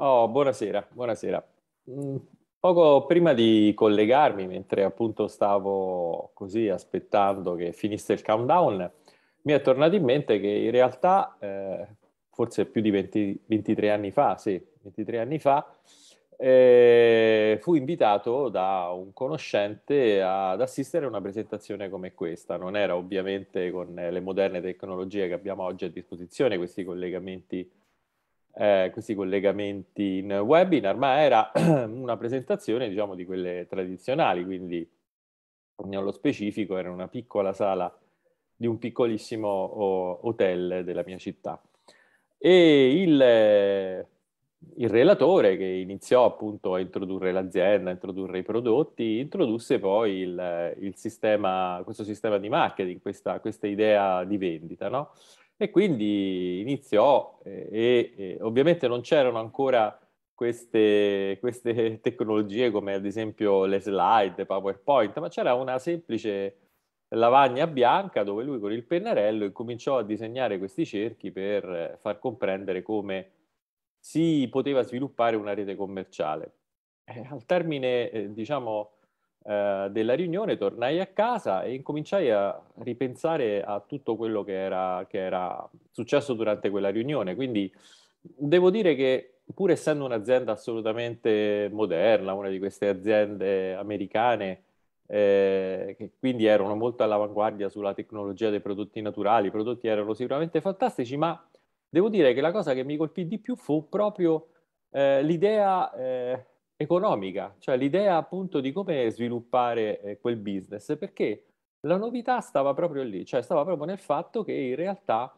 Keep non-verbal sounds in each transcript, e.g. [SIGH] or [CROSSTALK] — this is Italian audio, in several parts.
Oh, buonasera, buonasera. Mm, poco prima di collegarmi, mentre appunto stavo così aspettando che finisse il countdown, mi è tornato in mente che in realtà, eh, forse più di 20, 23 anni fa, sì, 23 anni fa, eh, fui invitato da un conoscente ad assistere a una presentazione come questa. Non era ovviamente con le moderne tecnologie che abbiamo oggi a disposizione, questi collegamenti eh, questi collegamenti in webinar, ma era [CLEARS THROAT] una presentazione, diciamo, di quelle tradizionali, quindi nello specifico era una piccola sala di un piccolissimo hotel della mia città. E il, il relatore che iniziò appunto a introdurre l'azienda, a introdurre i prodotti, introdusse poi il, il sistema, questo sistema di marketing, questa, questa idea di vendita, no? E quindi iniziò eh, e, e ovviamente non c'erano ancora queste, queste, [LAUGHS] tecnologie come ad esempio le slide, PowerPoint, ma c'era una semplice lavagna bianca dove lui con il pennarello incominciò a disegnare questi cerchi per far comprendere come si poteva sviluppare una rete commerciale. Eh, al termine, eh, diciamo, eh, della riunione tornai a casa e incominciai a ripensare a tutto quello che era, che era successo durante quella riunione. Quindi devo dire che pur essendo un'azienda assolutamente moderna, una di queste aziende americane, eh, che quindi erano molto all'avanguardia sulla tecnologia dei prodotti naturali, i prodotti erano sicuramente fantastici, ma devo dire che la cosa che mi colpì di più fu proprio eh, l'idea eh, economica, cioè l'idea appunto di come sviluppare eh, quel business, perché la novità stava proprio lì, cioè stava proprio nel fatto che in realtà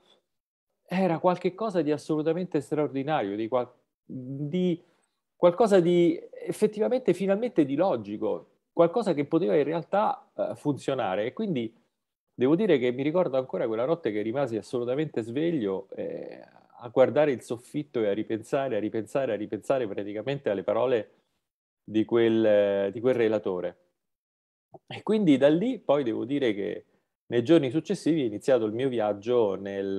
era qualcosa di assolutamente straordinario, di, qual- di qualcosa di effettivamente finalmente di logico, qualcosa che poteva in realtà eh, funzionare e quindi devo dire che mi ricordo ancora quella notte che rimasi assolutamente sveglio eh, a guardare il soffitto e a ripensare, a ripensare, a ripensare praticamente alle parole di quel, di quel relatore. E quindi da lì poi devo dire che nei giorni successivi è iniziato il mio viaggio nel,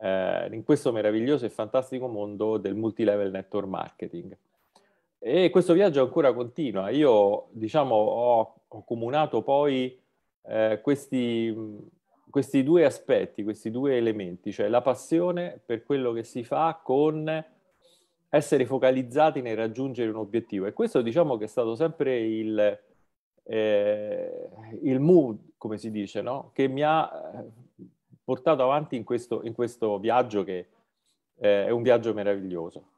eh, in questo meraviglioso e fantastico mondo del multilevel network marketing. E questo viaggio ancora continua. Io, diciamo, ho, ho poi eh, questi, questi, due aspetti, questi due elementi, cioè la passione per quello che si fa con essere focalizzati nel raggiungere un obiettivo. E questo diciamo che è stato sempre il, eh, il mood, come si dice, no? che mi ha eh, portato avanti in questo, in questo viaggio che eh, è un viaggio meraviglioso.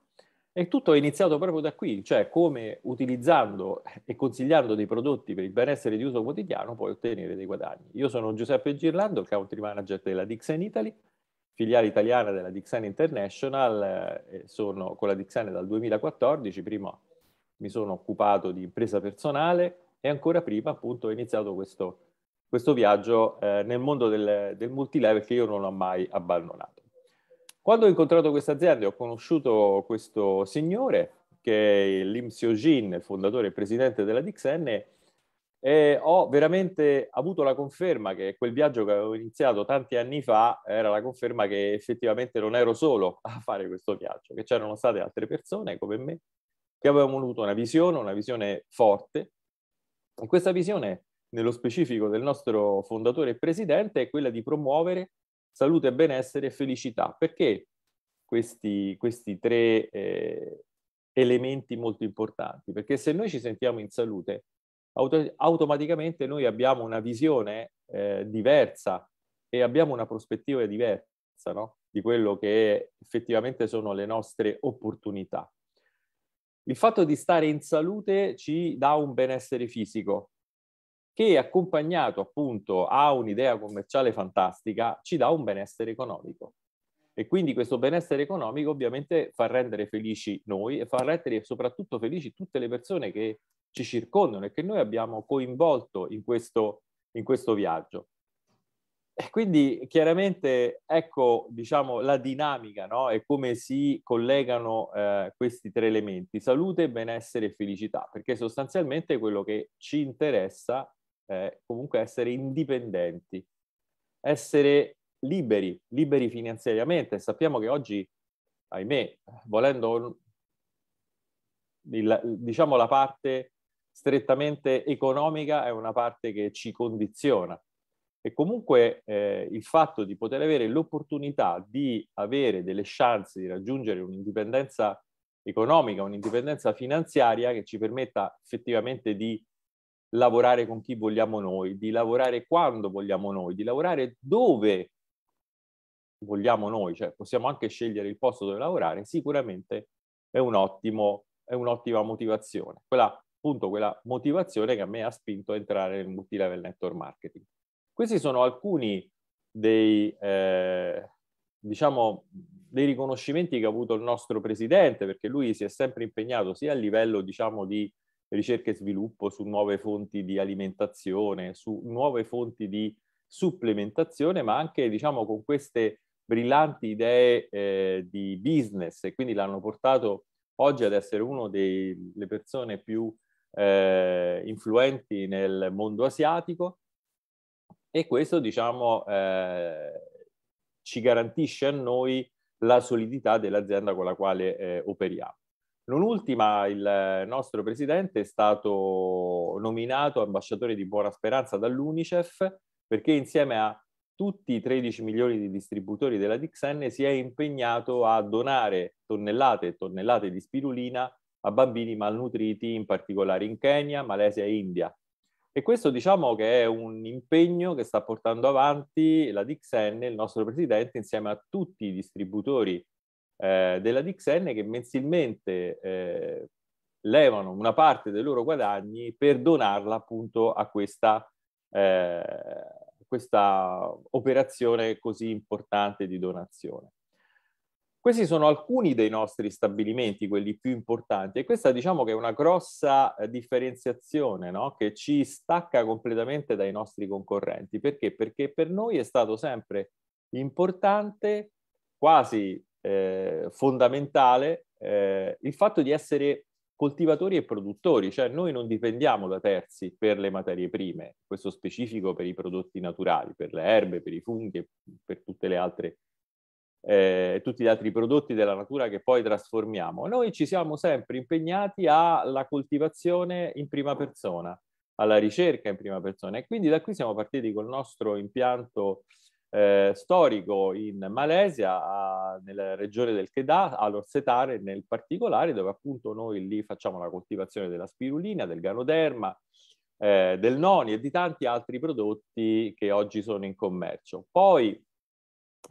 E tutto è iniziato proprio da qui, cioè come utilizzando e consigliando dei prodotti per il benessere di uso quotidiano puoi ottenere dei guadagni. Io sono Giuseppe Girlando, il country manager della Dixon Italy filiale italiana della Dixon International, eh, sono con la Dixon dal 2014, prima mi sono occupato di impresa personale e ancora prima appunto ho iniziato questo, questo viaggio eh, nel mondo del, del multilevel che io non ho mai abbandonato. Quando ho incontrato questa azienda e ho conosciuto questo signore che è Lim Seo-jin, fondatore e presidente della Dixen, e ho veramente avuto la conferma che quel viaggio che avevo iniziato tanti anni fa era la conferma che effettivamente non ero solo a fare questo viaggio, che c'erano state altre persone come me che avevano avuto una visione, una visione forte. E questa visione, nello specifico del nostro fondatore e presidente, è quella di promuovere salute, benessere e felicità. Perché questi, questi tre eh, elementi molto importanti? Perché se noi ci sentiamo in salute, auto- automaticamente noi abbiamo una visione eh, diversa e abbiamo una prospettiva diversa no? di quello che effettivamente sono le nostre opportunità. Il fatto di stare in salute ci dà un benessere fisico che accompagnato appunto a un'idea commerciale fantastica ci dà un benessere economico. E quindi questo benessere economico ovviamente fa rendere felici noi e fa rendere soprattutto felici tutte le persone che ci circondano e che noi abbiamo coinvolto in questo, in questo viaggio. E quindi chiaramente ecco diciamo, la dinamica no? e come si collegano eh, questi tre elementi, salute, benessere e felicità, perché sostanzialmente quello che ci interessa eh, comunque essere indipendenti, essere liberi, liberi finanziariamente. Sappiamo che oggi, ahimè, volendo il, diciamo la parte strettamente economica è una parte che ci condiziona. E comunque eh, il fatto di poter avere l'opportunità di avere delle chance di raggiungere un'indipendenza economica, un'indipendenza finanziaria che ci permetta effettivamente di lavorare con chi vogliamo noi, di lavorare quando vogliamo noi, di lavorare dove vogliamo noi, cioè possiamo anche scegliere il posto dove lavorare, sicuramente è, un ottimo, è un'ottima motivazione. Quella appunto quella motivazione che a me ha spinto a entrare nel multilevel network marketing. Questi sono alcuni dei, eh, diciamo, dei riconoscimenti che ha avuto il nostro presidente, perché lui si è sempre impegnato sia a livello, diciamo, di ricerca e sviluppo su nuove fonti di alimentazione, su nuove fonti di supplementazione, ma anche, diciamo, con queste brillanti idee eh, di business e quindi l'hanno portato oggi ad essere una delle persone più eh, influenti nel mondo asiatico e questo diciamo eh, ci garantisce a noi la solidità dell'azienda con la quale eh, operiamo. Non ultima, il nostro presidente è stato nominato ambasciatore di Buona Speranza dall'UNICEF perché insieme a tutti i 13 milioni di distributori della Dixen si è impegnato a donare tonnellate e tonnellate di spirulina a bambini malnutriti, in particolare in Kenya, Malesia e India. E questo diciamo che è un impegno che sta portando avanti la Dixen, il nostro presidente, insieme a tutti i distributori eh, della Dixen che mensilmente eh, levano una parte dei loro guadagni per donarla appunto a questa, eh, questa operazione così importante di donazione. Questi sono alcuni dei nostri stabilimenti, quelli più importanti, e questa diciamo che è una grossa eh, differenziazione no? che ci stacca completamente dai nostri concorrenti. Perché? Perché per noi è stato sempre importante, quasi eh, fondamentale, eh, il fatto di essere coltivatori e produttori, cioè noi non dipendiamo da terzi per le materie prime, questo specifico per i prodotti naturali, per le erbe, per i funghi, per tutte le altre eh, tutti gli altri prodotti della natura che poi trasformiamo. Noi ci siamo sempre impegnati alla coltivazione in prima persona, alla ricerca in prima persona e quindi da qui siamo partiti col nostro impianto eh, storico in Malesia, a, nella regione del Kedah, all'Orsetare nel particolare, dove appunto noi lì facciamo la coltivazione della spirulina, del ganoderma, eh, del noni e di tanti altri prodotti che oggi sono in commercio. Poi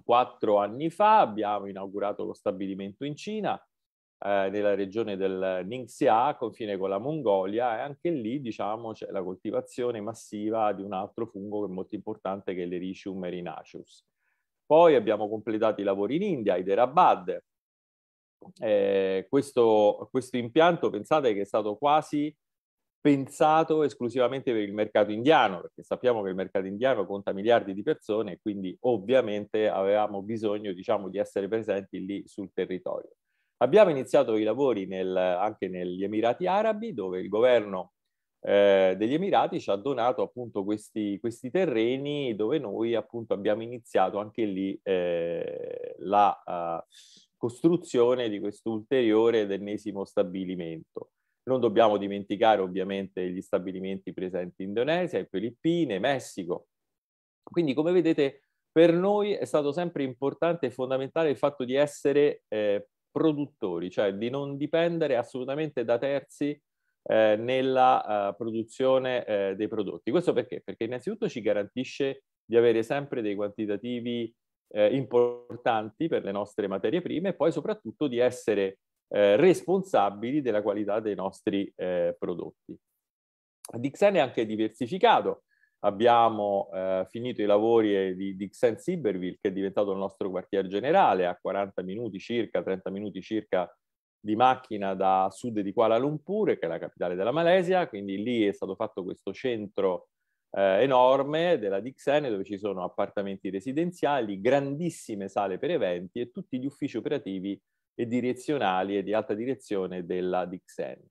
quattro anni fa abbiamo inaugurato lo stabilimento in Cina, eh, nella regione del Ningxia, confine con la Mongolia, e anche lì diciamo, c'è la coltivazione massiva di un altro fungo che è molto importante, che è l'Ericium erinaceus. Poi abbiamo completato i lavori in India, Hyderabad. Eh, questo, questo impianto, pensate che è stato quasi pensato esclusivamente per il mercato indiano, perché sappiamo che il mercato indiano conta miliardi di persone e quindi ovviamente avevamo bisogno diciamo, di essere presenti lì sul territorio. Abbiamo iniziato i lavori nel, anche negli Emirati Arabi, dove il governo eh, degli Emirati ci ha donato appunto questi, questi, terreni dove noi appunto abbiamo iniziato anche lì eh, la eh, costruzione di questo ulteriore ed ennesimo stabilimento. Non dobbiamo dimenticare ovviamente gli stabilimenti presenti in Indonesia, Filippine, Messico. Quindi come vedete per noi è stato sempre importante e fondamentale il fatto di essere eh, produttori, cioè di non dipendere assolutamente da terzi eh, nella eh, produzione eh, dei prodotti. Questo perché? Perché innanzitutto ci garantisce di avere sempre dei quantitativi eh, importanti per le nostre materie prime e poi soprattutto di essere eh, responsabili della qualità dei nostri eh, prodotti. Dixen è anche diversificato, abbiamo eh, finito i lavori eh, di Dixen Siberville che è diventato il nostro quartier generale a 40 minuti circa, 30 minuti circa di macchina da sud di Kuala Lumpur, che è la capitale della Malesia, quindi lì è stato fatto questo centro eh, enorme della Dixene dove ci sono appartamenti residenziali, grandissime sale per eventi e tutti gli uffici operativi e direzionali e di alta direzione della Dixen.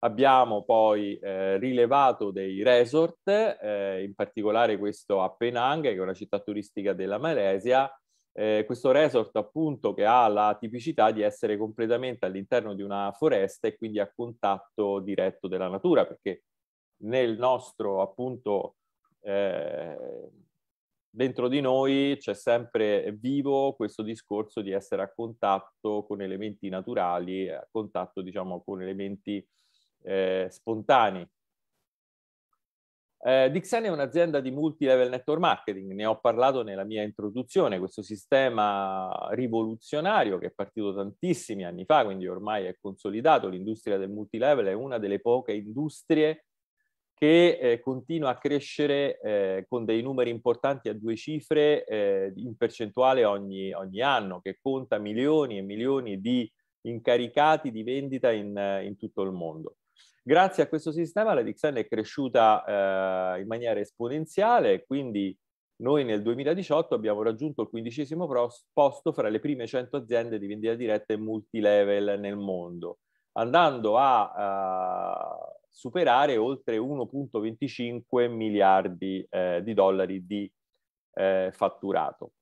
Abbiamo poi eh, rilevato dei resort, eh, in particolare questo a Penang, che è una città turistica della Malesia. Eh, questo resort appunto che ha la tipicità di essere completamente all'interno di una foresta e quindi a contatto diretto della natura, perché nel nostro appunto eh, dentro di noi c'è sempre vivo questo discorso di essere a contatto con elementi naturali, a contatto diciamo con elementi eh, spontanei. Eh, Dixen è un'azienda di multilevel network marketing, ne ho parlato nella mia introduzione, questo sistema rivoluzionario che è partito tantissimi anni fa, quindi ormai è consolidato, l'industria del multilevel è una delle poche industrie che eh, continua a crescere eh, con dei numeri importanti a due cifre eh, in percentuale ogni, ogni, anno, che conta milioni e milioni di incaricati di vendita in, eh, in tutto il mondo. Grazie a questo sistema la Dixon è cresciuta eh, in maniera esponenziale, quindi noi nel 2018 abbiamo raggiunto il quindicesimo posto fra le prime 100 aziende di vendita diretta e multilevel nel mondo andando a eh, superare oltre 1.25 miliardi eh, di dollari di eh, fatturato.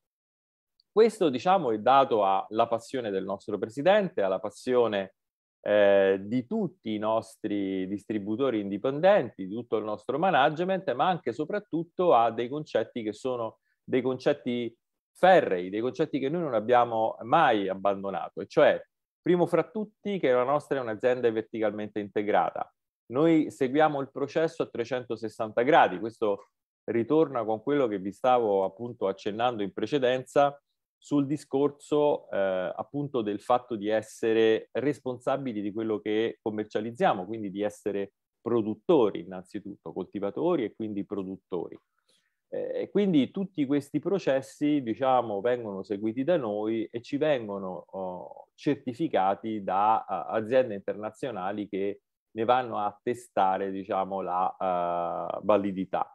Questo diciamo è dato alla passione del nostro presidente, alla passione eh, di tutti i nostri distributori indipendenti, di tutto il nostro management, ma anche e soprattutto a dei concetti che sono dei concetti ferrei, dei concetti che noi non abbiamo mai abbandonato, e cioè Primo fra tutti che la nostra è un'azienda verticalmente integrata. Noi seguiamo il processo a 360 gradi, questo ritorna con quello che vi stavo appunto accennando in precedenza sul discorso eh, appunto del fatto di essere responsabili di quello che commercializziamo, quindi di essere produttori innanzitutto, coltivatori e quindi produttori. Eh, e quindi tutti questi processi, diciamo, vengono seguiti da noi e ci vengono oh, certificati da uh, aziende internazionali che ne vanno a testare, diciamo, la uh, validità.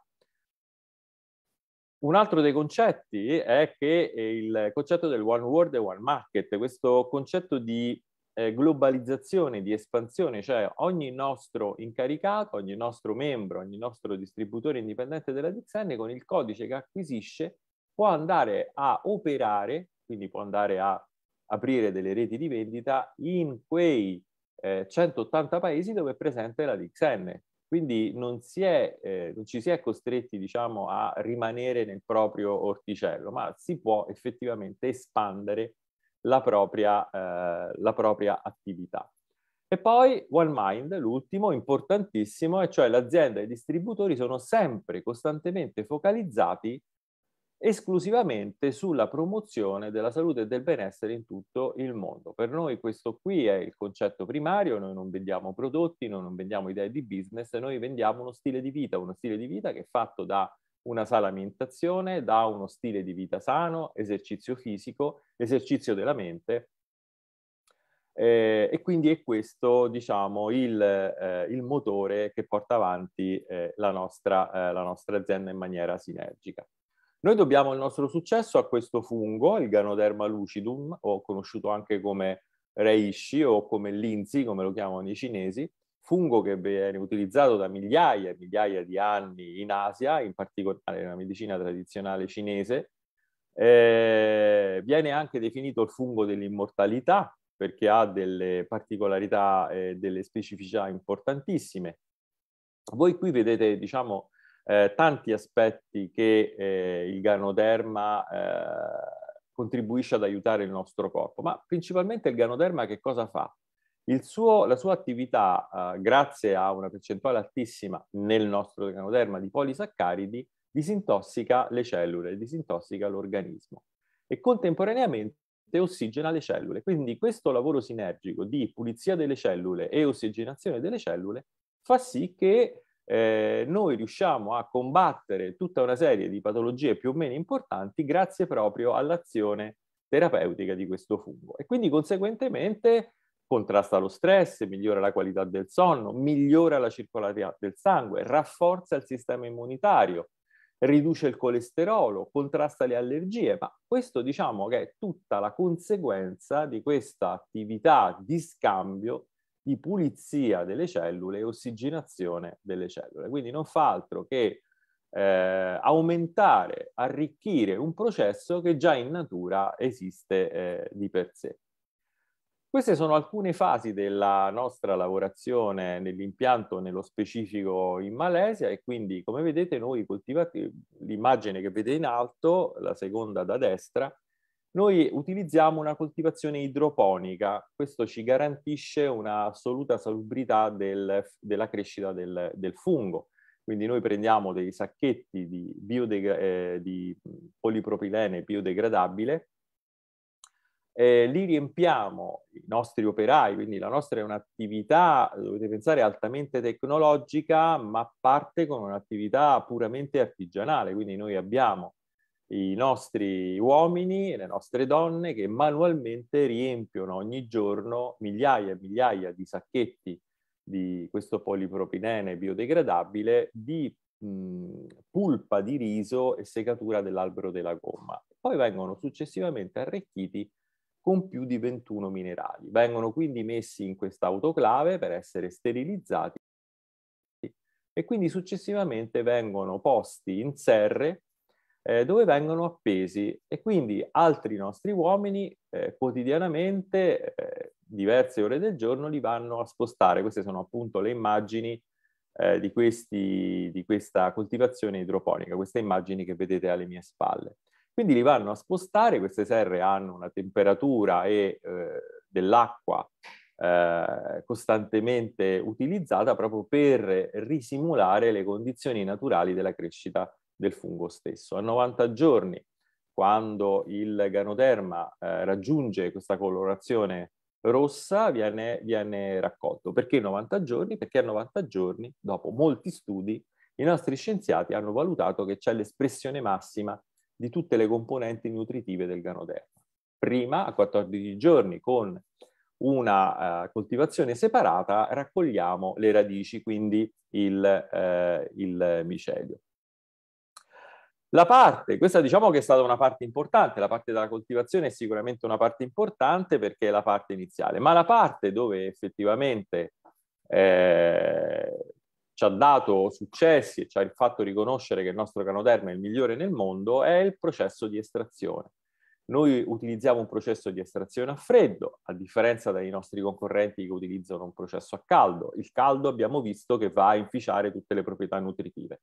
Un altro dei concetti è che è eh, il concetto del one world e one market, questo concetto di eh, globalizzazione, di espansione, cioè ogni nostro incaricato, ogni nostro membro, ogni nostro distributore indipendente della Dixenne con il codice che acquisisce può andare a operare, quindi può andare a aprire delle reti di vendita in quei eh, 180 paesi dove è presente la Dixenne. Quindi non, si è, eh, non ci si è costretti diciamo, a rimanere nel proprio orticello, ma si può effettivamente espandere la propria, eh, la propria attività. E poi One Mind, l'ultimo, importantissimo, e cioè l'azienda e i distributori sono sempre costantemente focalizzati esclusivamente sulla promozione della salute e del benessere in tutto il mondo. Per noi questo qui è il concetto primario, noi non vendiamo prodotti, noi non vendiamo idee di business, noi vendiamo uno stile di vita, uno stile di vita che è fatto da una sana alimentazione, da uno stile di vita sano, esercizio fisico, esercizio della mente eh, e quindi è questo, diciamo, il, eh, il motore che porta avanti eh, la, nostra, eh, la, nostra, azienda in maniera sinergica. Noi dobbiamo il nostro successo a questo fungo, il Ganoderma lucidum, o conosciuto anche come reishi o come linzi, come lo chiamano i cinesi, fungo che viene utilizzato da migliaia e migliaia di anni in Asia, in particolare nella medicina tradizionale cinese. Eh, viene anche definito il fungo dell'immortalità perché ha delle particolarità e eh, delle specificità importantissime. Voi qui vedete, diciamo, eh, tanti aspetti che eh, il ganoderma eh, contribuisce ad aiutare il nostro corpo, ma principalmente il ganoderma che cosa fa? suo, la sua attività, eh, grazie a una percentuale altissima nel nostro organoderma di polisaccaridi, disintossica le cellule, disintossica l'organismo e contemporaneamente ossigena le cellule. Quindi questo lavoro sinergico di pulizia delle cellule e ossigenazione delle cellule fa sì che eh, noi riusciamo a combattere tutta una serie di patologie più o meno importanti grazie proprio all'azione terapeutica di questo fungo. E quindi conseguentemente contrasta lo stress, migliora la qualità del sonno, migliora la circolazione del sangue, rafforza il sistema immunitario, riduce il colesterolo, contrasta le allergie, ma questo diciamo che è tutta la conseguenza di questa attività di scambio di pulizia delle cellule e ossigenazione delle cellule. Quindi non fa altro che eh, aumentare, arricchire un processo che già in natura esiste eh, di per sé. Queste sono alcune fasi della nostra lavorazione nell'impianto, nello specifico in Malesia e quindi come vedete noi coltivati, l'immagine che vedete in alto, la seconda da destra, noi utilizziamo una coltivazione idroponica, questo ci garantisce un'assoluta salubrità del, della crescita del, del, fungo. Quindi noi prendiamo dei sacchetti di, eh, di polipropilene biodegradabile eh, li riempiamo i nostri operai, quindi la nostra è un'attività, dovete pensare, altamente tecnologica, ma parte con un'attività puramente artigianale, quindi noi abbiamo i nostri uomini e le nostre donne che manualmente riempiono ogni giorno migliaia e migliaia di sacchetti di questo polipropilene biodegradabile di mh, pulpa di riso e secatura dell'albero della gomma. Poi vengono successivamente arricchiti con più di 21 minerali. Vengono quindi messi in questa autoclave per essere sterilizzati e quindi successivamente vengono posti in serre eh, dove vengono appesi e quindi altri nostri uomini eh, quotidianamente eh, diverse ore del giorno li vanno a spostare. Queste sono appunto le immagini eh, di, questi, di questa coltivazione idroponica, queste immagini che vedete alle mie spalle. Quindi li vanno a spostare, queste serre hanno una temperatura e, eh, dell'acqua eh, costantemente utilizzata proprio per risimulare le condizioni naturali della crescita del fungo stesso. A 90 giorni, quando il ganoderma eh, raggiunge questa colorazione rossa, viene, viene raccolto. Perché 90 giorni? Perché a 90 giorni, dopo molti studi, i nostri scienziati hanno valutato che c'è l'espressione massima di tutte le componenti nutritive del ganoderma. Prima, a 14 giorni, con una uh, coltivazione separata, raccogliamo le radici, quindi il, uh, il micelio. La parte, questa diciamo che è stata una parte importante, la parte della coltivazione è sicuramente una parte importante perché è la parte iniziale, ma la parte dove effettivamente eh, ci ha dato successi e ci ha fatto riconoscere che il nostro canoderma è il migliore nel mondo è il processo di estrazione. Noi utilizziamo un processo di estrazione a freddo, a differenza dei nostri concorrenti che utilizzano un processo a caldo. Il caldo abbiamo visto che va a inficiare tutte le proprietà nutritive.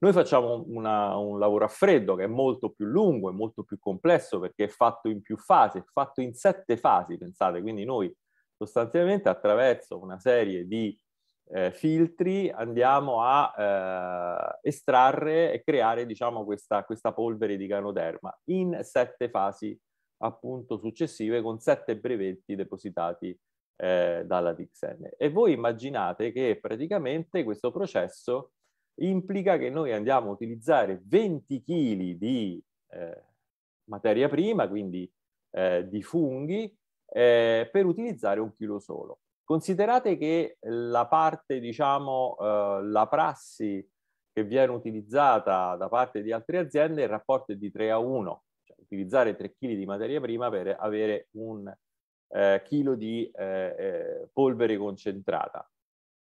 Noi facciamo una, un lavoro a freddo che è molto più lungo e molto più complesso perché è fatto in più fasi, è fatto in sette fasi, pensate, quindi noi sostanzialmente attraverso una serie di eh, filtri andiamo a eh, estrarre e creare diciamo, questa, questa, polvere di ganoderma in sette fasi appunto successive con sette brevetti depositati eh, dalla Dixen. E voi immaginate che praticamente questo processo implica che noi andiamo a utilizzare 20 kg di eh, materia prima, quindi eh, di funghi, eh, per utilizzare un chilo solo. Considerate che la parte, diciamo, eh, la prassi che viene utilizzata da parte di altre aziende, il rapporto è di 3 a 1, cioè utilizzare 3 kg di materia prima per avere un eh, chilo di eh, eh polvere concentrata.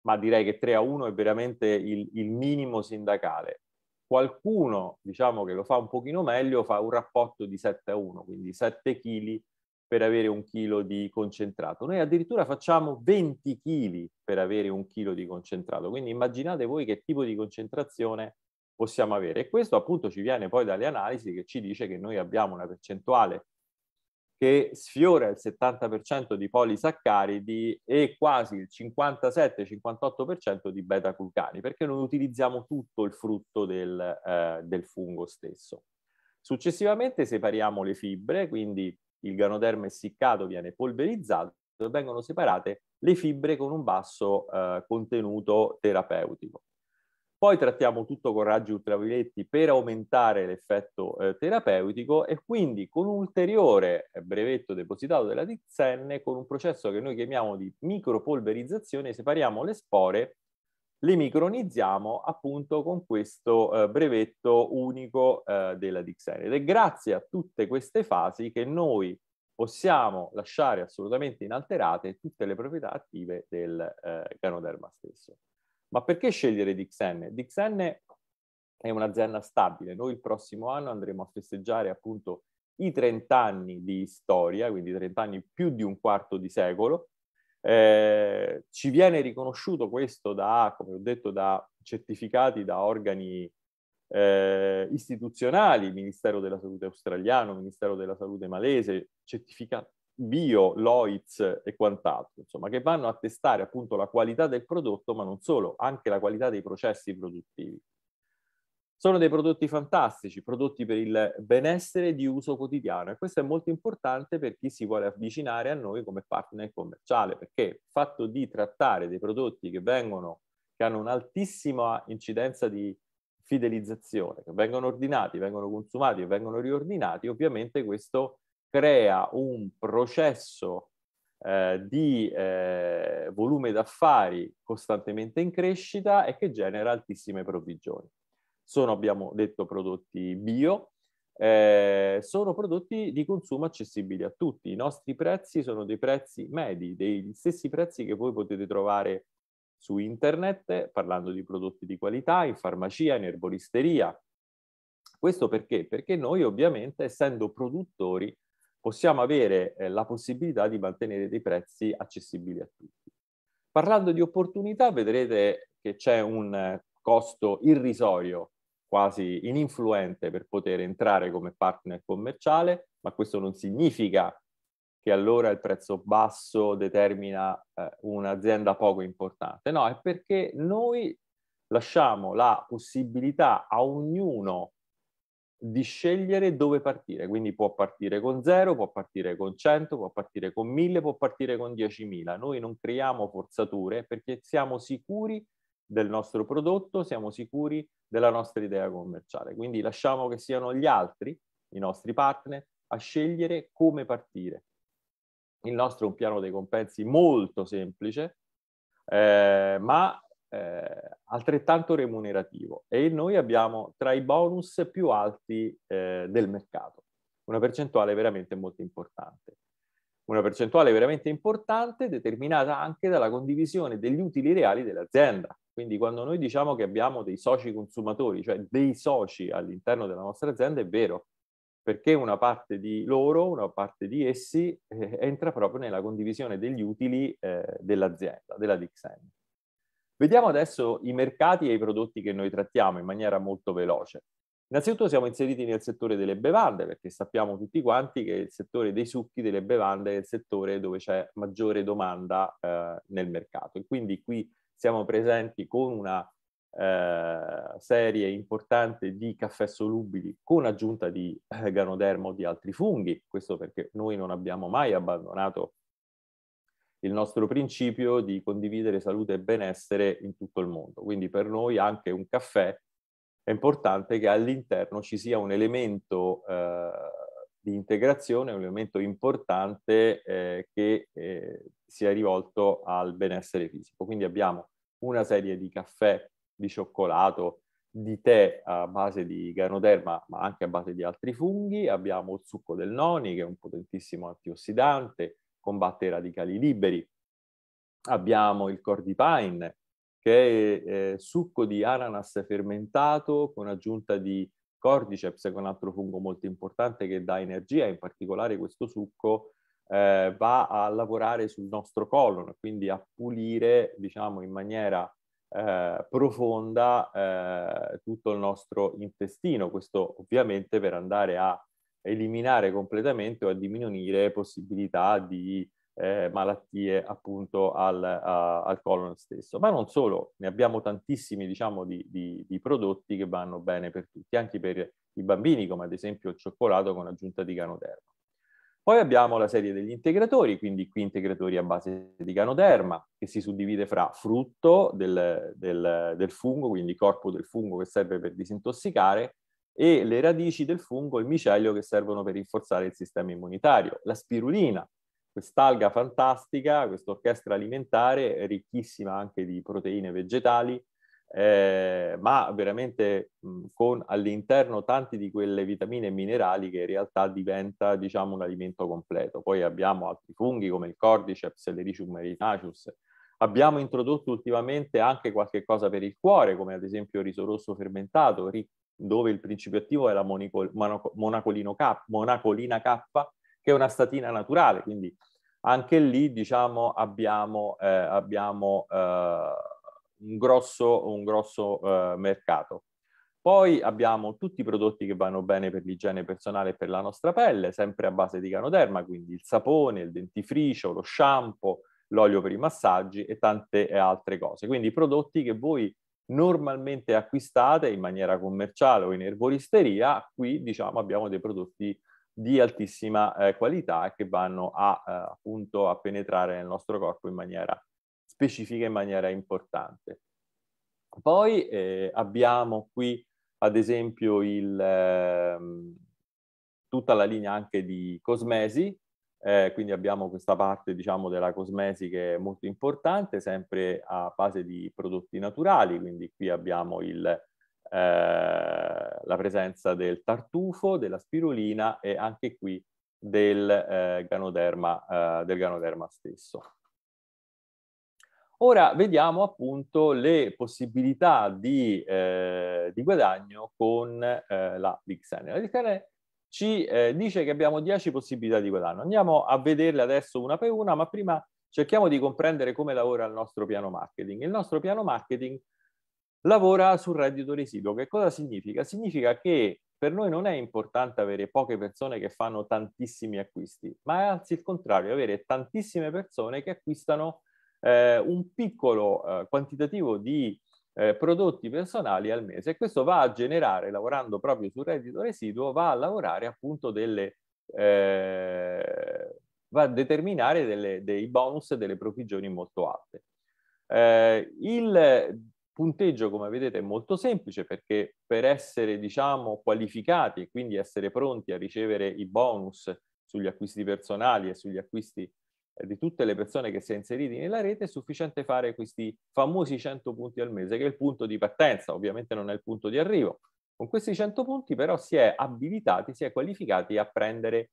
Ma direi che 3 a 1 è veramente il, il minimo sindacale. Qualcuno, diciamo, che lo fa un pochino meglio, fa un rapporto di 7 a 1, quindi 7 kg per avere un chilo di concentrato. Noi addirittura facciamo 20 kg per avere un chilo di concentrato, quindi immaginate voi che tipo di concentrazione possiamo avere. E questo appunto ci viene poi dalle analisi che ci dice che noi abbiamo una percentuale che sfiora il 70% di polisaccaridi e quasi il 57-58% di beta-glucani, perché noi utilizziamo tutto il frutto del, eh, del fungo stesso. Successivamente separiamo le fibre, quindi il ganoderma essiccato viene polverizzato e vengono separate le fibre con un basso eh, contenuto terapeutico. Poi trattiamo tutto con raggi ultravioletti per aumentare l'effetto eh, terapeutico e quindi con un ulteriore eh, brevetto depositato della Tixen, con un processo che noi chiamiamo di micropolverizzazione, separiamo le spore le micronizziamo appunto con questo eh, brevetto unico eh, della Dixen. Ed è grazie a tutte queste fasi che noi possiamo lasciare assolutamente inalterate tutte le proprietà attive del eh, Ganoderma stesso. Ma perché scegliere Dixen? Dixen è un'azienda stabile. Noi il prossimo anno andremo a festeggiare appunto i 30 anni di storia, quindi 30 anni più di un quarto di secolo, eh, ci viene riconosciuto questo da, come ho detto, da certificati da organi eh, istituzionali, Ministero della Salute australiano, Ministero della Salute malese, certificati bio, l'OITS e quant'altro, insomma, che vanno a testare appunto la qualità del prodotto, ma non solo, anche la qualità dei processi produttivi. Sono dei prodotti fantastici, prodotti per il benessere di uso quotidiano e questo è molto importante per chi si vuole avvicinare a noi come partner commerciale, perché il fatto di trattare dei prodotti che vengono, che hanno un'altissima incidenza di fidelizzazione, che vengono ordinati, vengono consumati e vengono riordinati, ovviamente questo crea un processo eh, di eh, volume d'affari costantemente in crescita e che genera altissime provvigioni sono, abbiamo detto, prodotti bio, eh, sono prodotti di consumo accessibili a tutti. I nostri prezzi sono dei prezzi medi, degli stessi prezzi che voi potete trovare su internet, parlando di prodotti di qualità, in farmacia, in erboristeria. Questo perché? Perché noi ovviamente, essendo produttori, possiamo avere eh, la possibilità di mantenere dei prezzi accessibili a tutti. Parlando di opportunità, vedrete che c'è un costo irrisorio quasi ininfluente per poter entrare come partner commerciale, ma questo non significa che allora il prezzo basso determina eh, un'azienda poco importante. No, è perché noi lasciamo la possibilità a ognuno di scegliere dove partire, quindi può partire con zero, può partire con 100, può partire con 1000, può partire con 10.000. Noi non creiamo forzature perché siamo sicuri del nostro prodotto, siamo sicuri della nostra idea commerciale. Quindi lasciamo che siano gli altri, i nostri partner, a scegliere come partire. Il nostro è un piano dei compensi molto semplice, eh, ma eh, altrettanto remunerativo e noi abbiamo tra i bonus più alti eh, del mercato, una percentuale veramente molto importante. Una percentuale veramente importante determinata anche dalla condivisione degli utili reali dell'azienda. Quindi quando noi diciamo che abbiamo dei soci consumatori, cioè dei soci all'interno della nostra azienda, è vero, perché una parte di loro, una parte di essi, eh, entra proprio nella condivisione degli utili eh, dell'azienda, della Dixen. Vediamo adesso i mercati e i prodotti che noi trattiamo in maniera molto veloce. Innanzitutto siamo inseriti nel settore delle bevande, perché sappiamo tutti quanti che il settore dei succhi, delle bevande, è il settore dove c'è maggiore domanda eh, nel mercato. E quindi qui siamo presenti con una eh, serie importante di caffè solubili con aggiunta di eh, ganoderma o di altri funghi, questo perché noi non abbiamo mai abbandonato il nostro principio di condividere salute e benessere in tutto il mondo. Quindi per noi anche un caffè è importante che all'interno ci sia un elemento eh, di integrazione è un elemento importante eh, che eh, sia rivolto al benessere fisico. Quindi abbiamo una serie di caffè, di cioccolato, di tè a base di ganoderma, ma anche a base di altri funghi. Abbiamo il succo del noni, che è un potentissimo antiossidante, combatte i radicali liberi. Abbiamo il cordipine, che è eh, succo di ananas fermentato con aggiunta di Cordyceps, che è un altro fungo molto importante che dà energia, in particolare questo succo eh, va a lavorare sul nostro colon, quindi a pulire, diciamo, in maniera eh, profonda eh, tutto il nostro intestino. Questo ovviamente per andare a eliminare completamente o a diminuire possibilità di eh, malattie appunto al, a, al, colon stesso. Ma non solo, ne abbiamo tantissimi diciamo di, di, di, prodotti che vanno bene per tutti, anche per i bambini come ad esempio il cioccolato con aggiunta di ganoderma. Poi abbiamo la serie degli integratori, quindi qui integratori a base di ganoderma, che si suddivide fra frutto del, del, del fungo, quindi corpo del fungo che serve per disintossicare, e le radici del fungo, il micelio, che servono per rinforzare il sistema immunitario. La spirulina, quest'alga fantastica, questa orchestra alimentare, ricchissima anche di proteine vegetali, eh, ma veramente mh, con all'interno tanti di quelle vitamine e minerali che in realtà diventa diciamo un alimento completo. Poi abbiamo altri funghi come il cordyceps, l'ericium merinaceus. Abbiamo introdotto ultimamente anche qualche cosa per il cuore, come ad esempio il riso rosso fermentato, dove il principio attivo è la monacolina K, che è una statina naturale, quindi anche lì diciamo, abbiamo, eh, abbiamo eh, un grosso, un grosso eh, mercato. Poi abbiamo tutti i prodotti che vanno bene per l'igiene personale e per la nostra pelle, sempre a base di canoderma, quindi il sapone, il dentifricio, lo shampoo, l'olio per i massaggi e tante eh, altre cose. Quindi prodotti che voi normalmente acquistate in maniera commerciale o in erboristeria, qui diciamo abbiamo dei prodotti di altissima eh, qualità che vanno a, eh, appunto a penetrare nel nostro corpo in maniera specifica, in maniera importante. Poi eh, abbiamo qui ad esempio il, ehm, tutta la linea anche di cosmesi, eh, quindi abbiamo questa parte diciamo della cosmesi che è molto importante, sempre a base di prodotti naturali, quindi qui abbiamo il eh, la presenza del tartufo, della spirulina e anche qui del, eh, ganoderma, eh, del ganoderma stesso. Ora vediamo appunto le possibilità di, eh, di guadagno con eh, la Dixene. La Dixene ci eh, dice che abbiamo 10 possibilità di guadagno. Andiamo a vederle adesso una per una, ma prima cerchiamo di comprendere come lavora il nostro piano marketing. Il nostro piano marketing lavora sul reddito residuo. Che cosa significa? Significa che per noi non è importante avere poche persone che fanno tantissimi acquisti, ma è anzi il contrario, avere tantissime persone che acquistano eh, un piccolo eh, quantitativo di eh, prodotti personali al mese e questo va a generare, lavorando proprio sul reddito residuo, va a lavorare appunto delle, eh, va a determinare delle, dei bonus e delle provvigioni molto alte. Eh, il punteggio, come vedete, è molto semplice perché per essere, diciamo, qualificati e quindi essere pronti a ricevere i bonus sugli acquisti personali e sugli acquisti eh, di tutte le persone che si è inseriti nella rete è sufficiente fare questi famosi 100 punti al mese, che è il punto di partenza, ovviamente non è il punto di arrivo. Con questi 100 punti però si è abilitati, si è qualificati a prendere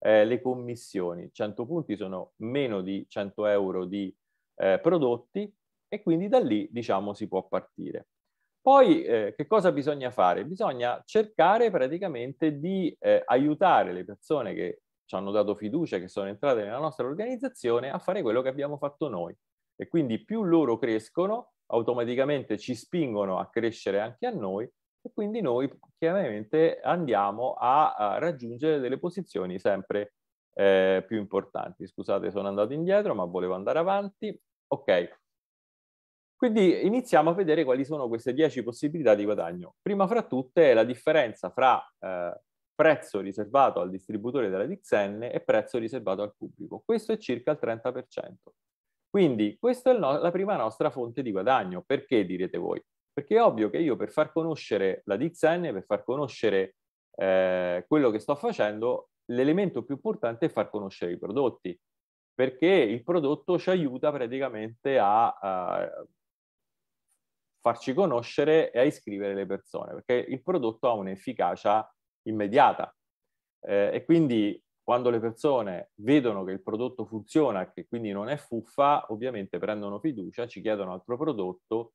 eh, le commissioni. 100 punti sono meno di 100 euro di eh, prodotti e quindi da lì diciamo si può partire. Poi eh, che cosa bisogna fare? Bisogna cercare praticamente di eh, aiutare le persone che ci hanno dato fiducia, che sono entrate nella nostra organizzazione, a fare quello che abbiamo fatto noi. E quindi più loro crescono, automaticamente ci spingono a crescere anche a noi e quindi noi chiaramente andiamo a, a raggiungere delle posizioni sempre eh, più importanti. Scusate, sono andato indietro, ma volevo andare avanti. Ok, quindi iniziamo a vedere quali sono queste 10 possibilità di guadagno. Prima fra tutte è la differenza fra eh, prezzo riservato al distributore della Dixenne e prezzo riservato al pubblico. Questo è circa il 30%. Quindi questa è no la prima nostra fonte di guadagno. Perché direte voi? Perché è ovvio che io per far conoscere la Dixenne, per far conoscere eh, quello che sto facendo, l'elemento più importante è far conoscere i prodotti, perché il prodotto ci aiuta praticamente a, a farci conoscere e a iscrivere le persone, perché il prodotto ha un'efficacia immediata. Eh, e quindi quando le persone vedono che il prodotto funziona, che quindi non è fuffa, ovviamente prendono fiducia, ci chiedono altro prodotto,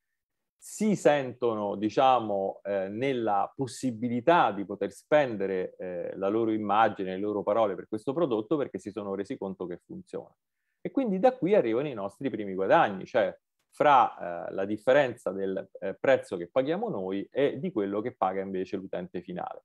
si sentono, diciamo, eh, nella possibilità di poter spendere eh, la loro immagine, le loro parole per questo prodotto perché si sono resi conto che funziona. E quindi da qui arrivano i nostri primi guadagni, cioè fra eh, la differenza del eh, prezzo che paghiamo noi e di quello che paga invece l'utente finale.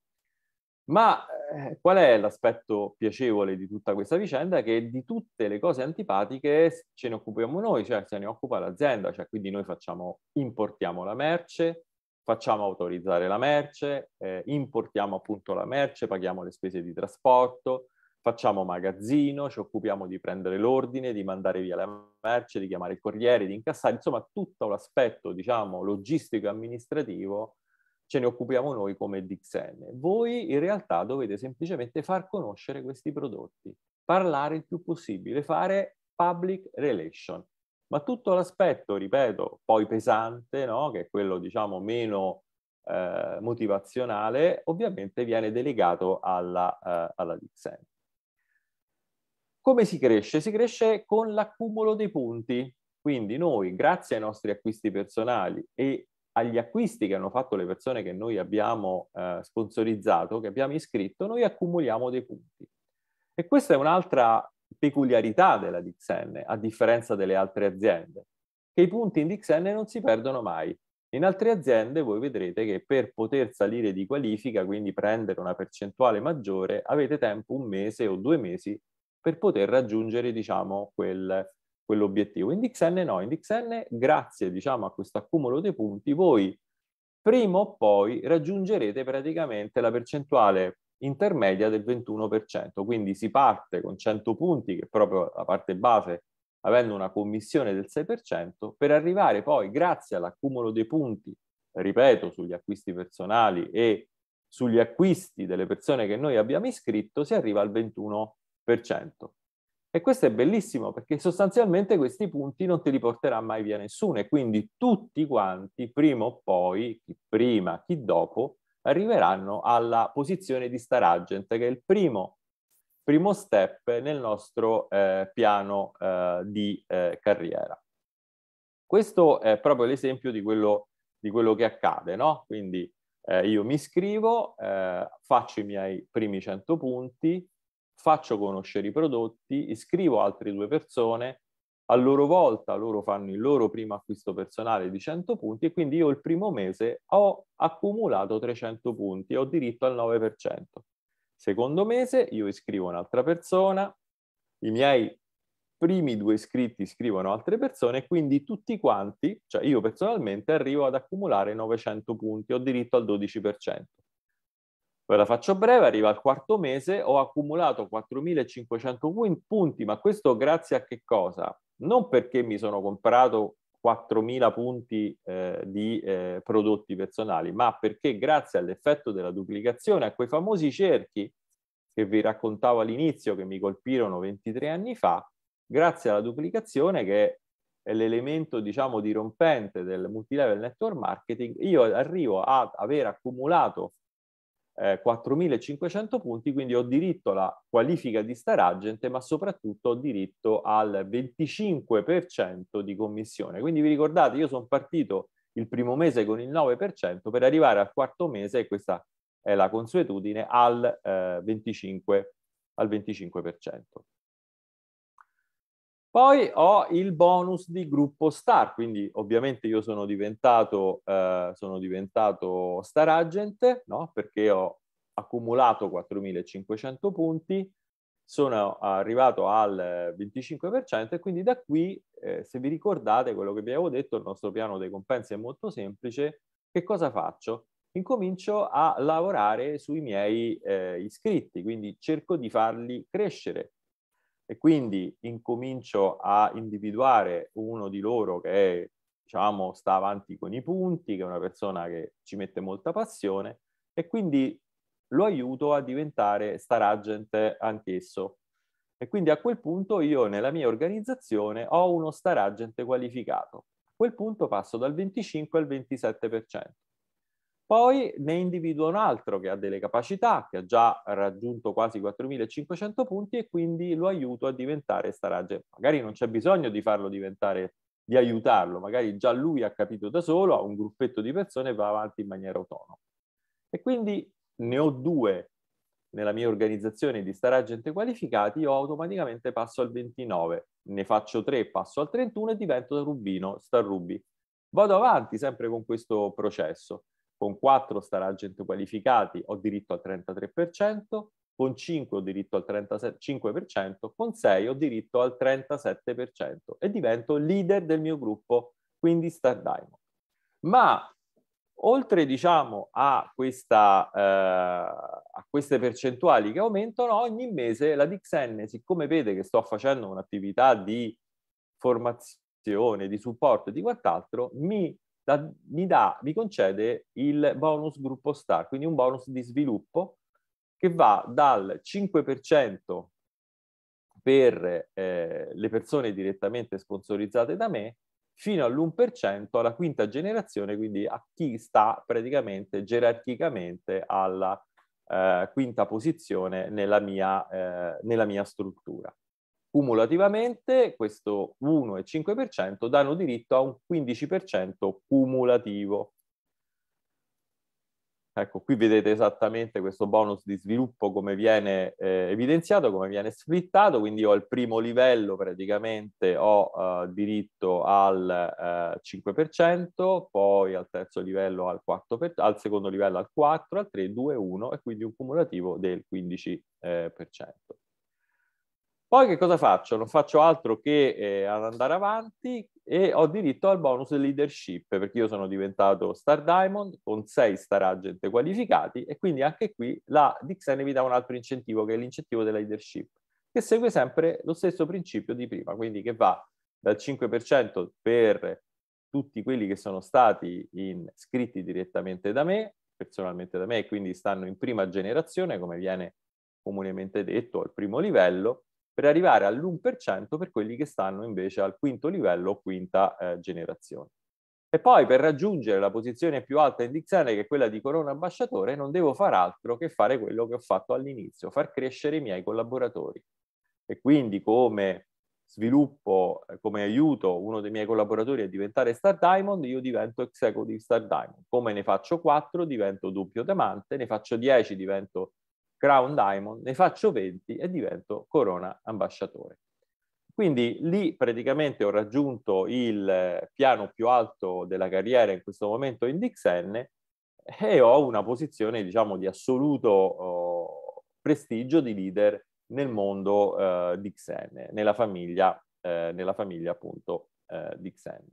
Ma eh, qual è l'aspetto piacevole di tutta questa vicenda? Che di tutte le cose antipatiche ce ne occupiamo noi, cioè se ne occupa l'azienda, cioè quindi noi facciamo, importiamo la merce, facciamo autorizzare la merce, eh, importiamo appunto la merce, paghiamo le spese di trasporto, facciamo magazzino, ci occupiamo di prendere l'ordine, di mandare via la merce, di chiamare il corriere, di incassare, insomma tutto l'aspetto, diciamo, logistico e amministrativo ce ne occupiamo noi come DXN. Voi in realtà dovete semplicemente far conoscere questi prodotti, parlare il più possibile, fare public relation. Ma tutto l'aspetto, ripeto, poi pesante, no? che è quello, diciamo, meno eh, motivazionale, ovviamente viene delegato alla, eh, alla DXN. Come si cresce? Si cresce con l'accumulo dei punti. Quindi noi, grazie ai nostri acquisti personali e agli acquisti che hanno fatto le persone che noi abbiamo eh, sponsorizzato, che abbiamo iscritto, noi accumuliamo dei punti. E questa è un'altra peculiarità della Dixenne, a differenza delle altre aziende, che i punti in Dixenne non si perdono mai. In altre aziende voi vedrete che per poter salire di qualifica, quindi prendere una percentuale maggiore, avete tempo un mese o due mesi per poter raggiungere diciamo, quel, quell'obiettivo. In DXN no, in DXN grazie diciamo, a questo accumulo dei punti voi prima o poi raggiungerete praticamente la percentuale intermedia del 21%, quindi si parte con 100 punti, che è proprio la parte base, avendo una commissione del 6%, per arrivare poi, grazie all'accumulo dei punti, ripeto, sugli acquisti personali e sugli acquisti delle persone che noi abbiamo iscritto, si arriva al 21%. E questo è bellissimo perché sostanzialmente questi punti non te li porterà mai via nessuno e quindi tutti quanti, prima o poi, chi prima, chi dopo, arriveranno alla posizione di star agent, che è il primo, primo step nel nostro eh, piano eh, di eh, carriera. Questo è proprio l'esempio di quello, di quello che accade, no? Quindi eh, io mi iscrivo, eh, faccio i miei primi 100 punti, faccio conoscere i prodotti, iscrivo altre due persone, a loro volta loro fanno il loro primo acquisto personale di 100 punti e quindi io il primo mese ho accumulato 300 punti, ho diritto al 9%. Secondo mese io iscrivo un'altra persona, i miei primi due iscritti iscrivono altre persone e quindi tutti quanti, cioè io personalmente arrivo ad accumulare 900 punti, ho diritto al 12%. Poi la faccio breve, arriva al quarto mese, ho accumulato 4.500 punti, ma questo grazie a che cosa? Non perché mi sono comprato 4.000 punti eh, di eh, prodotti personali, ma perché grazie all'effetto della duplicazione, a quei famosi cerchi che vi raccontavo all'inizio, che mi colpirono 23 anni fa, grazie alla duplicazione che è l'elemento diciamo dirompente del multilevel network marketing, io arrivo ad aver accumulato 4.500 eh, punti, quindi ho diritto alla qualifica di star agent, ma soprattutto ho diritto al 25% di commissione. Quindi vi ricordate, io sono partito il primo mese con il 9% per arrivare al quarto mese, e questa è la consuetudine, al, eh, 25, al 25%. Poi ho il bonus di gruppo star, quindi ovviamente io sono diventato, eh, sono diventato star agent, no? perché ho accumulato 4.500 punti, sono arrivato al 25% e quindi da qui, eh, se vi ricordate quello che vi avevo detto, il nostro piano dei compensi è molto semplice, che cosa faccio? Incomincio a lavorare sui miei eh, iscritti, quindi cerco di farli crescere e quindi incomincio a individuare uno di loro che è, diciamo, sta avanti con i punti, che è una persona che ci mette molta passione e quindi lo aiuto a diventare star agent anch'esso. E quindi a quel punto io nella mia organizzazione ho uno star agent qualificato. A quel punto passo dal 25 al 27%. Poi ne individua un altro che ha delle capacità, che ha già raggiunto quasi 4.500 punti e quindi lo aiuto a diventare staragge. Magari non c'è bisogno di farlo diventare, di aiutarlo, magari già lui ha capito da solo, ha un gruppetto di persone e va avanti in maniera autonoma. E quindi ne ho due nella mia organizzazione di star agent qualificati, io automaticamente passo al 29, ne faccio 3, passo al 31 e divento rubino, star ruby. Vado avanti sempre con questo processo con 4 starà agenti qualificati ho diritto al 33%, con 5 ho diritto al 35%, con 6 ho diritto al 37% e divento leader del mio gruppo, quindi Star Diamond. Ma oltre diciamo, a, questa, eh, a, queste percentuali che aumentano, ogni mese la Dixen, siccome vede che sto facendo un'attività di formazione, di supporto e di quant'altro, mi da, mi, dà, mi concede il bonus gruppo star, quindi un bonus di sviluppo che va dal 5% per eh, le persone direttamente sponsorizzate da me fino all'1% alla quinta generazione, quindi a chi sta praticamente gerarchicamente alla eh, quinta posizione nella mia, eh, nella mia struttura cumulativamente questo 1 e 5% danno diritto a un 15% cumulativo. Ecco, qui vedete esattamente questo bonus di sviluppo come viene eh, evidenziato, come viene splittato, quindi ho il primo livello praticamente, ho eh, diritto al eh, 5%, poi al terzo livello al 4%, al secondo livello al 4, al 3, 2, 1 e quindi un cumulativo del 15%. Eh, per cento. Poi che cosa faccio? Non faccio altro che eh, andare avanti e ho diritto al bonus leadership perché io sono diventato Star Diamond con sei Star Agent qualificati e quindi anche qui la Dixen vi dà un altro incentivo che è l'incentivo della leadership che segue sempre lo stesso principio di prima, quindi che va dal 5% per tutti quelli che sono stati iscritti direttamente da me, personalmente da me, e quindi stanno in prima generazione, come viene comunemente detto, al primo livello, per arrivare all'1% per quelli che stanno invece al quinto livello o quinta eh, generazione. E poi per raggiungere la posizione più alta in dizionario, che è quella di corona ambasciatore, non devo far altro che fare quello che ho fatto all'inizio, far crescere i miei collaboratori. E quindi come sviluppo, eh, come aiuto uno dei miei collaboratori a diventare Star Diamond, io divento executive Star Diamond. Come ne faccio 4, divento doppio diamante, ne faccio 10, divento Crown Diamond, ne faccio 20 e divento Corona Ambasciatore. Quindi lì praticamente ho raggiunto il eh, piano più alto della carriera in questo momento in Dixenne e ho una posizione diciamo di assoluto oh, prestigio di leader nel mondo eh, DXN, nella famiglia, eh, nella famiglia appunto eh, DXN.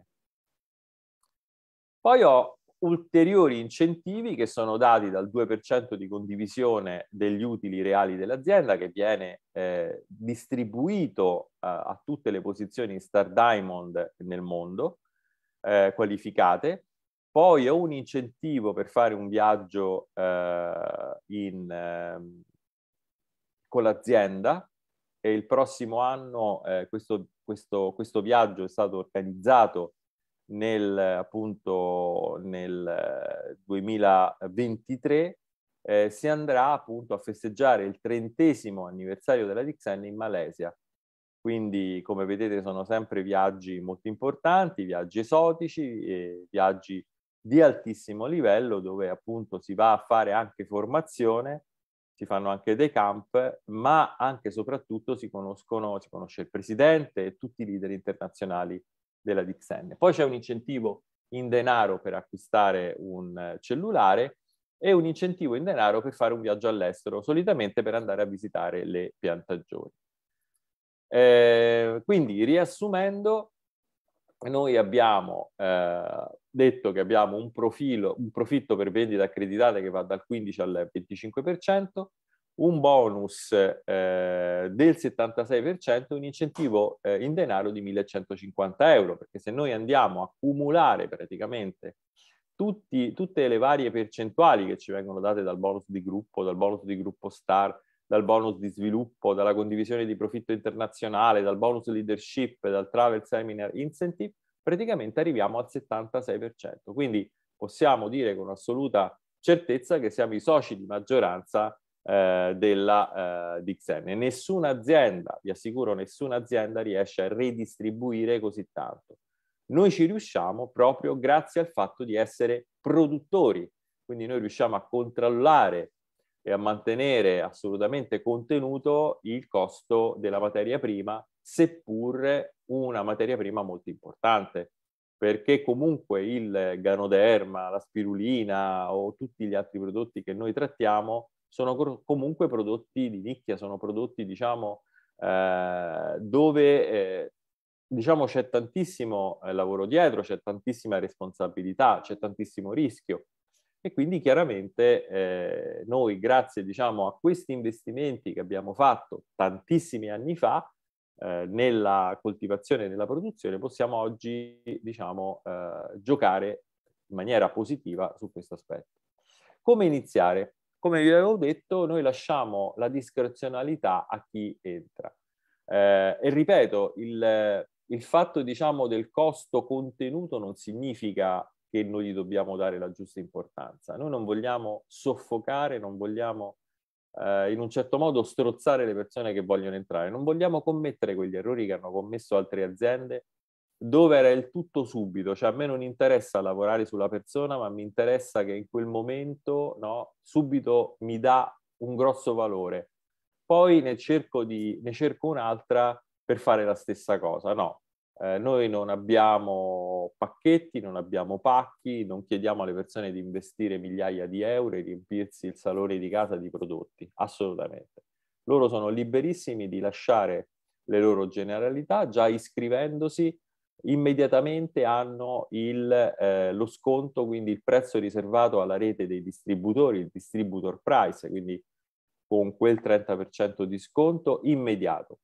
Poi ho ulteriori incentivi che sono dati dal 2% di condivisione degli utili reali dell'azienda che viene eh, distribuito eh, a tutte le posizioni Star Diamond nel mondo eh, qualificate. Poi ho un incentivo per fare un viaggio eh, in, ehm, con l'azienda e il prossimo anno eh, questo, questo, questo viaggio è stato organizzato nel, appunto, nel 2023 eh, eh, si andrà appunto a festeggiare il trentesimo anniversario della Dixen in Malesia. Quindi, come vedete, sono sempre viaggi molto importanti, viaggi esotici, eh, viaggi di altissimo livello dove appunto si va a fare anche formazione, si fanno anche dei camp, ma anche e soprattutto si conoscono, si conosce il presidente e tutti i leader internazionali della DXN. Poi c'è un incentivo in denaro per acquistare un eh, cellulare e un incentivo in denaro per fare un viaggio all'estero, solitamente per andare a visitare le piantagioni. Eh, quindi, riassumendo, noi abbiamo eh, detto che abbiamo un, profilo, un profitto per vendita accreditata che va dal 15 al 25%, un bonus eh, del 76%, un incentivo eh, in denaro di 1150 euro, perché se noi andiamo a cumulare praticamente tutti, tutte le varie percentuali che ci vengono date dal bonus di gruppo, dal bonus di gruppo star, dal bonus di sviluppo, dalla condivisione di profitto internazionale, dal bonus leadership, dal travel seminar incentive, praticamente arriviamo al 76%. Quindi possiamo dire con assoluta certezza che siamo i soci di maggioranza eh, della eh, Dixen. E nessuna azienda, vi assicuro, nessuna azienda riesce a redistribuire così tanto. Noi ci riusciamo proprio grazie al fatto di essere produttori, quindi noi riusciamo a controllare e a mantenere assolutamente contenuto il costo della materia prima, seppur una materia prima molto importante, perché comunque il ganoderma, la spirulina o tutti gli altri prodotti che noi trattiamo sono comunque prodotti di nicchia, sono prodotti, diciamo, eh, dove eh, diciamo c'è tantissimo eh, lavoro dietro, c'è tantissima responsabilità, c'è tantissimo rischio. E quindi chiaramente eh, noi, grazie diciamo, a questi investimenti che abbiamo fatto tantissimi anni fa eh, nella coltivazione e nella produzione, possiamo oggi diciamo, eh, giocare in maniera positiva su questo aspetto. Come iniziare? Come vi avevo detto, noi lasciamo la discrezionalità a chi entra. Eh, e ripeto, il, il fatto diciamo, del costo contenuto non significa che noi gli dobbiamo dare la giusta importanza. Noi non vogliamo soffocare, non vogliamo eh, in un certo modo strozzare le persone che vogliono entrare, non vogliamo commettere quegli errori che hanno commesso altre aziende dove era il tutto subito, cioè a me non interessa lavorare sulla persona, ma mi interessa che in quel momento, no, subito mi dà un grosso valore. Poi ne cerco, di, ne cerco un'altra per fare la stessa cosa, no. Eh, noi non abbiamo pacchetti, non abbiamo pacchi, non chiediamo alle persone di investire migliaia di euro e riempirsi il salone di casa di prodotti, assolutamente. Loro sono liberissimi di lasciare le loro generalità già iscrivendosi immediatamente hanno il, eh, lo sconto, quindi il prezzo riservato alla rete dei distributori, il distributor price, quindi con quel 30% di sconto immediato.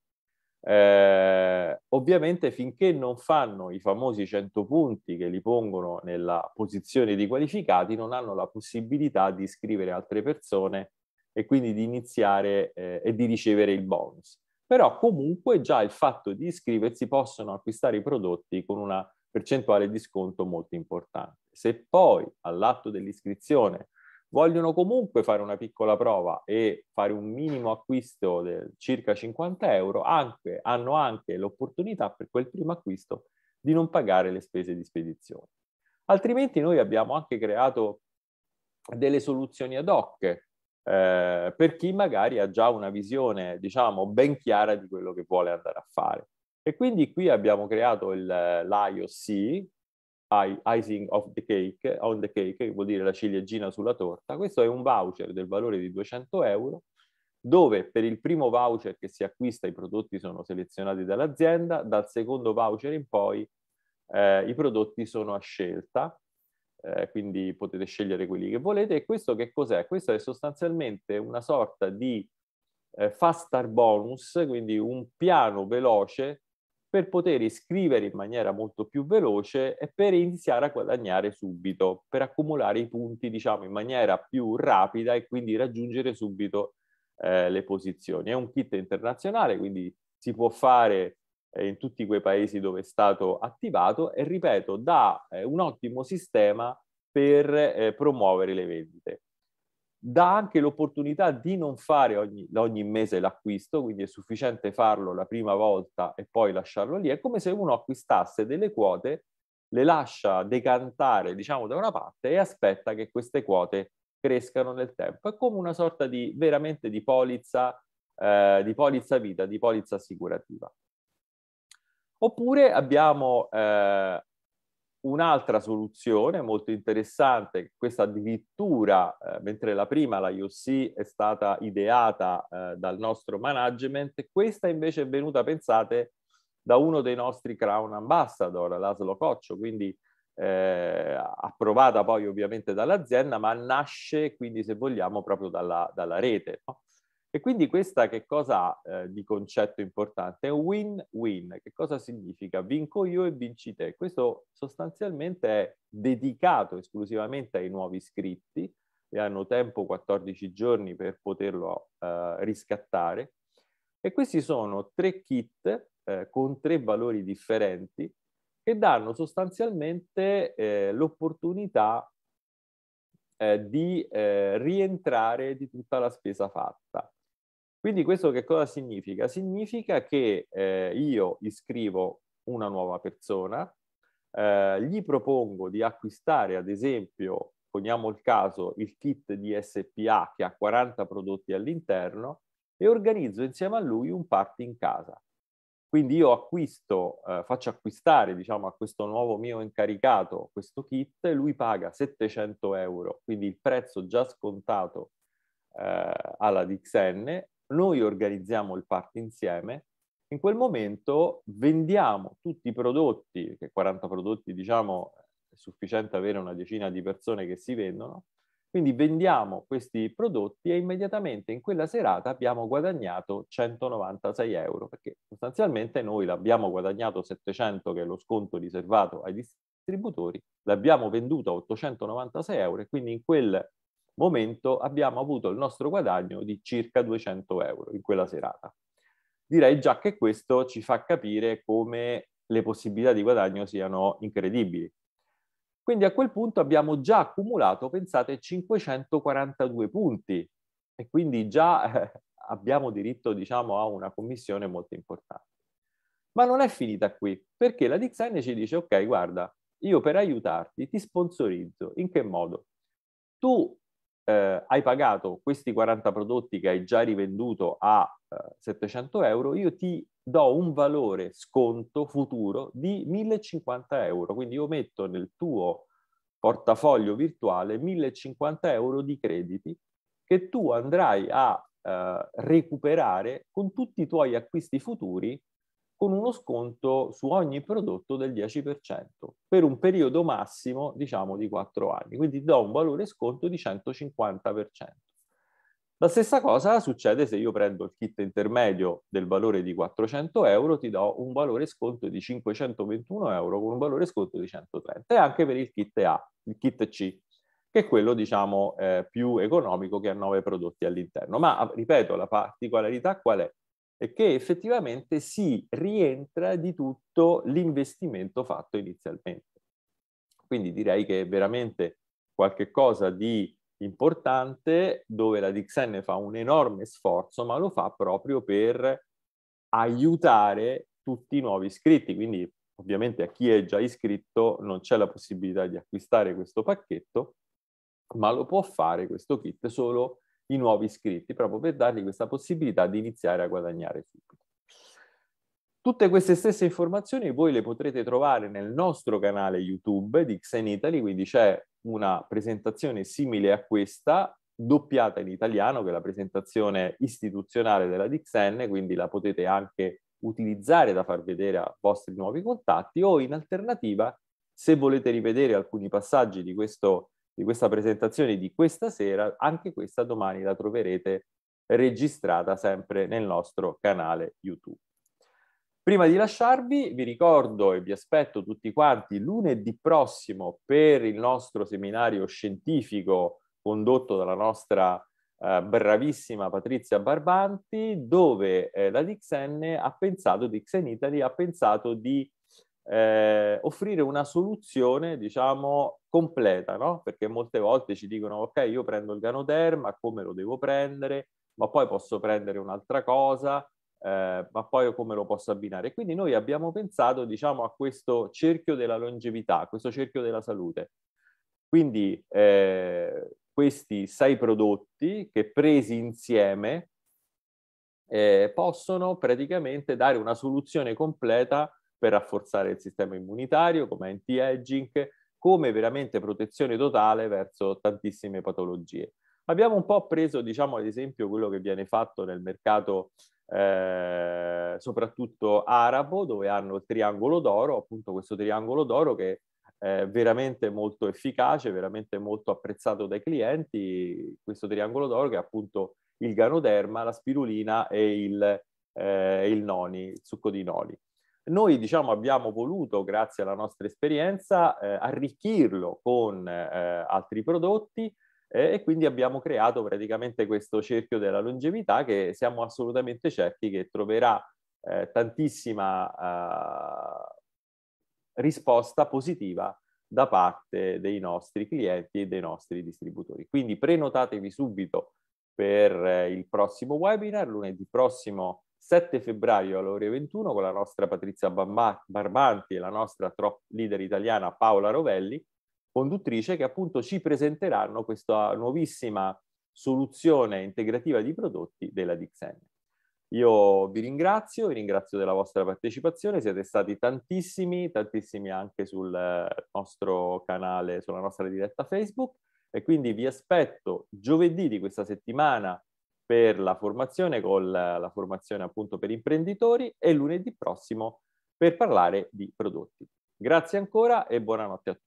Eh, ovviamente finché non fanno i famosi 100 punti che li pongono nella posizione di qualificati, non hanno la possibilità di iscrivere altre persone e quindi di iniziare eh, e di ricevere il bonus però comunque già il fatto di iscriversi possono acquistare i prodotti con una percentuale di sconto molto importante. Se poi all'atto dell'iscrizione vogliono comunque fare una piccola prova e fare un minimo acquisto di circa 50 euro, anche, hanno anche l'opportunità per quel primo acquisto di non pagare le spese di spedizione. Altrimenti noi abbiamo anche creato delle soluzioni ad hoc eh, per chi magari ha già una visione, diciamo, ben chiara di quello che vuole andare a fare. E quindi qui abbiamo creato il, eh, l'IOC, Icing of the Cake, on the Cake, che vuol dire la ciliegina sulla torta. Questo è un voucher del valore di 200 euro, dove per il primo voucher che si acquista i prodotti sono selezionati dall'azienda, dal secondo voucher in poi eh, i prodotti sono a scelta eh, quindi potete scegliere quelli che volete. E questo che cos'è? Questo è sostanzialmente una sorta di eh, fast start bonus, quindi un piano veloce per poter iscrivere in maniera molto più veloce e per iniziare a guadagnare subito, per accumulare i punti, diciamo, in maniera più rapida e quindi raggiungere subito eh, le posizioni. È un kit internazionale, quindi si può fare eh, in tutti quei paesi dove è stato attivato e, ripeto, dà eh, un ottimo sistema per eh, promuovere le vendite. Dà anche l'opportunità di non fare ogni, ogni mese l'acquisto, quindi è sufficiente farlo la prima volta e poi lasciarlo lì. È come se uno acquistasse delle quote, le lascia decantare, diciamo, da una parte e aspetta che queste quote crescano nel tempo. È come una sorta di veramente di polizza, eh, di polizza vita, di polizza assicurativa. Oppure abbiamo eh, un'altra soluzione molto interessante, questa addirittura, eh, mentre la prima, la IOC, è stata ideata eh, dal nostro management, questa invece è venuta, pensate, da uno dei nostri crown ambassador, Laszlo Coccio, quindi eh, approvata poi ovviamente dall'azienda, ma nasce quindi, se vogliamo, proprio dalla, dalla rete. No? E quindi questa che cosa eh, di concetto importante? È un win-win. Che cosa significa? Vinco io e vinci te. Questo sostanzialmente è dedicato esclusivamente ai nuovi iscritti e hanno tempo 14 giorni per poterlo eh, riscattare. E questi sono tre kit eh, con tre valori differenti che danno sostanzialmente eh, l'opportunità eh, di eh, rientrare di tutta la spesa fatta. Quindi questo che cosa significa? Significa che eh, io iscrivo una nuova persona, eh, gli propongo di acquistare ad esempio, poniamo il caso, il kit di SPA che ha 40 prodotti all'interno e organizzo insieme a lui un party in casa. Quindi io acquisto, eh, faccio acquistare diciamo, a questo nuovo mio incaricato questo kit, lui paga 700 euro, quindi il prezzo già scontato eh, alla Dixenne noi organizziamo il party insieme, in quel momento vendiamo tutti i prodotti, che 40 prodotti diciamo è sufficiente avere una decina di persone che si vendono, quindi vendiamo questi prodotti e immediatamente in quella serata abbiamo guadagnato 196 euro, perché sostanzialmente noi l'abbiamo guadagnato 700 che è lo sconto riservato ai distributori, l'abbiamo venduto a 896 euro e quindi in quel momento abbiamo avuto il nostro guadagno di circa 200 euro in quella serata. Direi già che questo ci fa capire come le possibilità di guadagno siano incredibili. Quindi a quel punto abbiamo già accumulato, pensate, 542 punti e quindi già eh, abbiamo diritto, diciamo, a una commissione molto importante. Ma non è finita qui, perché la Dixine ci dice, ok, guarda, io per aiutarti ti sponsorizzo. In che modo? Tu eh, hai pagato questi 40 prodotti che hai già rivenduto a eh, 700 euro, io ti do un valore sconto futuro di 1050 euro. Quindi io metto nel tuo portafoglio virtuale 1050 euro di crediti che tu andrai a eh, recuperare con tutti i tuoi acquisti futuri con uno sconto su ogni prodotto del 10% per un periodo massimo, diciamo, di 4 anni. Quindi do un valore sconto di 150%. La stessa cosa succede se io prendo il kit intermedio del valore di 400 euro, ti do un valore sconto di 521 euro con un valore sconto di 130 e anche per il kit A, il kit C, che è quello diciamo eh, più economico che ha 9 prodotti all'interno. Ma ripeto, la particolarità qual è? che effettivamente si rientra di tutto l'investimento fatto inizialmente. Quindi direi che è veramente qualcosa di importante dove la Dixen fa un enorme sforzo, ma lo fa proprio per aiutare tutti i nuovi iscritti. Quindi ovviamente a chi è già iscritto non c'è la possibilità di acquistare questo pacchetto, ma lo può fare questo kit solo i nuovi iscritti, proprio per dargli questa possibilità di iniziare a guadagnare subito. Tutte queste stesse informazioni voi le potrete trovare nel nostro canale YouTube di Xen Italy, quindi c'è una presentazione simile a questa, doppiata in italiano, che è la presentazione istituzionale della Dixen, quindi la potete anche utilizzare da far vedere a vostri nuovi contatti o in alternativa, se volete rivedere alcuni passaggi di questo di questa presentazione di questa sera, anche questa domani la troverete registrata sempre nel nostro canale YouTube. Prima di lasciarvi vi ricordo e vi aspetto tutti quanti lunedì prossimo per il nostro seminario scientifico condotto dalla nostra eh, bravissima Patrizia Barbanti dove eh, la Dixenne ha pensato, Dixen Italy ha pensato di eh, offrire una soluzione, diciamo, completa, no? Perché molte volte ci dicono, ok, io prendo il ganoderma, come lo devo prendere, ma poi posso prendere un'altra cosa, eh, ma poi come lo posso abbinare. Quindi noi abbiamo pensato, diciamo, a questo cerchio della longevità, a questo cerchio della salute. Quindi eh, questi sei prodotti che presi insieme eh, possono praticamente dare una soluzione completa per rafforzare il sistema immunitario, come anti-aging, come veramente protezione totale verso tantissime patologie. Abbiamo un po' preso, diciamo, ad esempio, quello che viene fatto nel mercato eh, soprattutto arabo, dove hanno il triangolo d'oro, appunto questo triangolo d'oro che è veramente molto efficace, veramente molto apprezzato dai clienti, questo triangolo d'oro che è appunto il ganoderma, la spirulina e il, eh, il noni, il succo di noni. Noi diciamo, abbiamo voluto, grazie alla nostra esperienza, eh, arricchirlo con eh, altri prodotti eh, e quindi abbiamo creato praticamente questo cerchio della longevità che siamo assolutamente certi che troverà eh, tantissima eh, risposta positiva da parte dei nostri clienti e dei nostri distributori. Quindi prenotatevi subito per eh, il prossimo webinar, lunedì prossimo 7 febbraio alle ore 21 con la nostra Patrizia Barbanti e la nostra trop leader italiana Paola Rovelli, conduttrice, che appunto ci presenteranno questa nuovissima soluzione integrativa di prodotti della Dixen. Io vi ringrazio, vi ringrazio della vostra partecipazione, siete stati tantissimi, tantissimi anche sul eh, nostro canale, sulla nostra diretta Facebook e quindi vi aspetto giovedì di questa settimana per la formazione con la, la formazione appunto per imprenditori e lunedì prossimo per parlare di prodotti. Grazie ancora e buonanotte a tutti.